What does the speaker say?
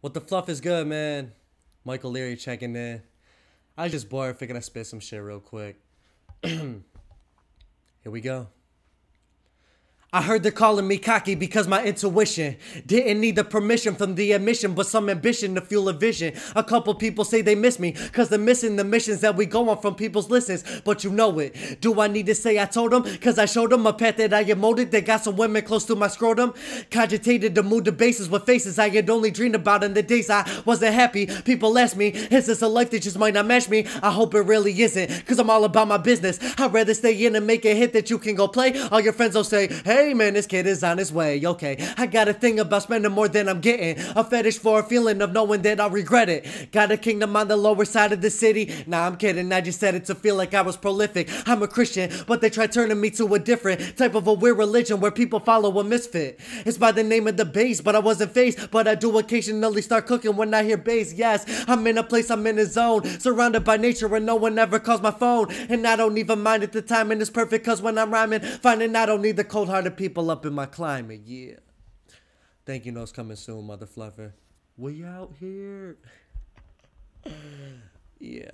What the fluff is good, man? Michael Leary checking in. I just bored, figured i spit some shit real quick. Here we go. I heard they're calling me cocky because my intuition didn't need the permission from the admission, but some ambition to fuel a vision. A couple people say they miss me because they're missing the missions that we go on from people's listens, but you know it. Do I need to say I told them? Because I showed them a path that I emoted They got some women close to my scrotum. Cogitated to move the bases with faces I had only dreamed about in the days I wasn't happy. People ask me, is this a life that just might not match me? I hope it really isn't because I'm all about my business. I'd rather stay in and make a hit that you can go play. All your friends will say, hey, Hey man, this kid is on his way, okay. I got a thing about spending more than I'm getting. A fetish for a feeling of knowing that I'll regret it. Got a kingdom on the lower side of the city. Nah, I'm kidding, I just said it to feel like I was prolific. I'm a Christian, but they try turning me to a different type of a weird religion where people follow a misfit. It's by the name of the bass, but I wasn't faced. But I do occasionally start cooking when I hear bass. Yes, I'm in a place, I'm in a zone. Surrounded by nature, where no one ever calls my phone. And I don't even mind at the time, and it's perfect, cause when I'm rhyming, finding I don't need the cold hearted people up in my climate, yeah. Thank you, notes coming soon, mother fluffer. We out here. yeah.